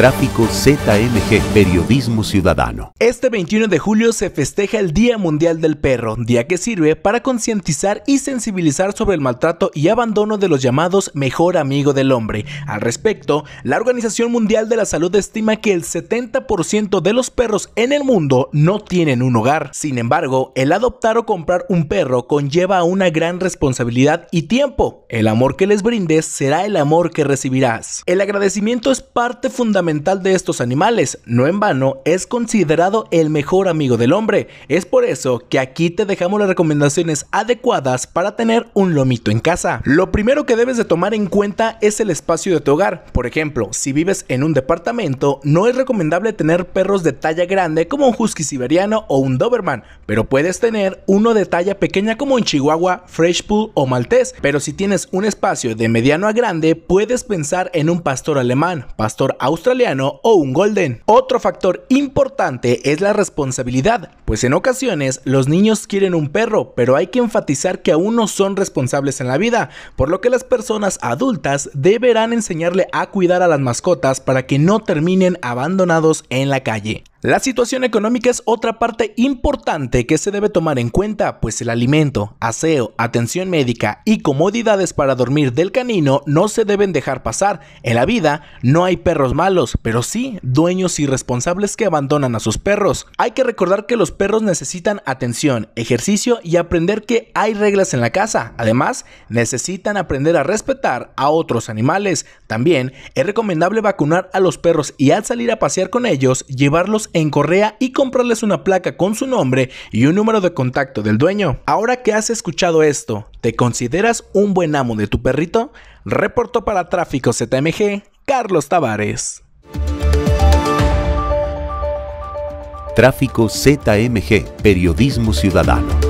Tráfico ZMG, Periodismo Ciudadano. Este 21 de julio se festeja el Día Mundial del Perro, día que sirve para concientizar y sensibilizar sobre el maltrato y abandono de los llamados mejor amigo del hombre. Al respecto, la Organización Mundial de la Salud estima que el 70% de los perros en el mundo no tienen un hogar. Sin embargo, el adoptar o comprar un perro conlleva una gran responsabilidad y tiempo. El amor que les brindes será el amor que recibirás. El agradecimiento es parte fundamental de estos animales. No en vano, es considerado el mejor amigo del hombre. Es por eso que aquí te dejamos las recomendaciones adecuadas para tener un lomito en casa. Lo primero que debes de tomar en cuenta es el espacio de tu hogar. Por ejemplo, si vives en un departamento, no es recomendable tener perros de talla grande como un husky siberiano o un doberman, pero puedes tener uno de talla pequeña como un chihuahua, fresh o maltés. Pero si tienes un espacio de mediano a grande, puedes pensar en un pastor alemán, pastor australiano o un golden. Otro factor importante es la responsabilidad, pues en ocasiones los niños quieren un perro, pero hay que enfatizar que aún no son responsables en la vida, por lo que las personas adultas deberán enseñarle a cuidar a las mascotas para que no terminen abandonados en la calle. La situación económica es otra parte importante que se debe tomar en cuenta, pues el alimento, aseo, atención médica y comodidades para dormir del canino no se deben dejar pasar. En la vida no hay perros malos, pero sí dueños irresponsables que abandonan a sus perros. Hay que recordar que los perros necesitan atención, ejercicio y aprender que hay reglas en la casa. Además, necesitan aprender a respetar a otros animales. También es recomendable vacunar a los perros y al salir a pasear con ellos, llevarlos en Correa y comprarles una placa con su nombre y un número de contacto del dueño. Ahora que has escuchado esto, ¿te consideras un buen amo de tu perrito? Reportó para Tráfico ZMG Carlos Tavares. Tráfico ZMG, Periodismo Ciudadano.